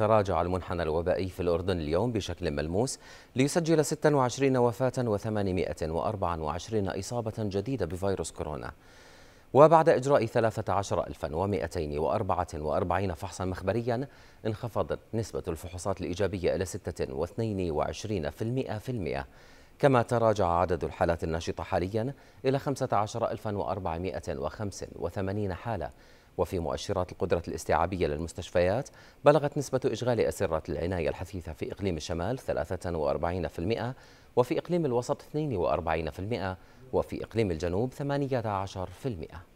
تراجع المنحنى الوبائي في الأردن اليوم بشكل ملموس ليسجل 26 وفاة و824 إصابة جديدة بفيروس كورونا وبعد إجراء 13244 فحصا مخبريا انخفضت نسبة الفحوصات الإيجابية إلى 26% في المئة كما تراجع عدد الحالات الناشطة حاليا إلى 15485 حالة وفي مؤشرات القدرة الاستيعابية للمستشفيات بلغت نسبة إشغال أسرة العناية الحثيثة في إقليم الشمال 43% وفي إقليم الوسط 42% وفي إقليم الجنوب 18%